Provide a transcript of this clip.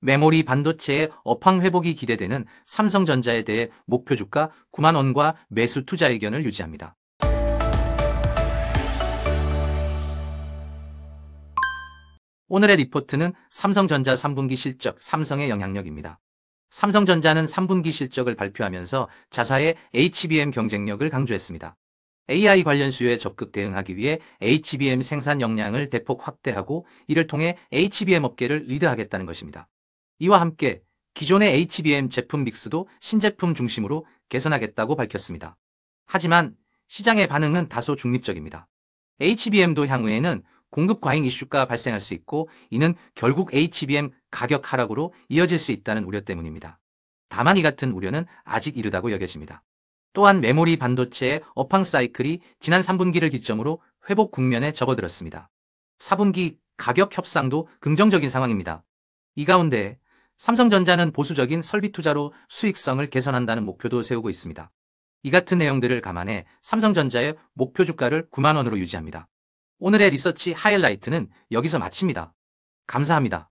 메모리 반도체의 업황 회복이 기대되는 삼성전자에 대해 목표 주가 9만 원과 매수 투자 의견을 유지합니다. 오늘의 리포트는 삼성전자 3분기 실적 삼성의 영향력입니다. 삼성전자는 3분기 실적을 발표하면서 자사의 HBM 경쟁력을 강조했습니다. AI 관련 수요에 적극 대응하기 위해 HBM 생산 역량을 대폭 확대하고 이를 통해 HBM 업계를 리드하겠다는 것입니다. 이와 함께 기존의 HBM 제품 믹스도 신제품 중심으로 개선하겠다고 밝혔습니다. 하지만 시장의 반응은 다소 중립적입니다. HBM도 향후에는 공급 과잉 이슈가 발생할 수 있고 이는 결국 HBM 가격 하락으로 이어질 수 있다는 우려 때문입니다. 다만 이 같은 우려는 아직 이르다고 여겨집니다. 또한 메모리 반도체의 업황 사이클이 지난 3분기를 기점으로 회복 국면에 접어들었습니다. 4분기 가격 협상도 긍정적인 상황입니다. 이 가운데 삼성전자는 보수적인 설비 투자로 수익성을 개선한다는 목표도 세우고 있습니다. 이 같은 내용들을 감안해 삼성전자의 목표 주가를 9만원으로 유지합니다. 오늘의 리서치 하이라이트는 여기서 마칩니다. 감사합니다.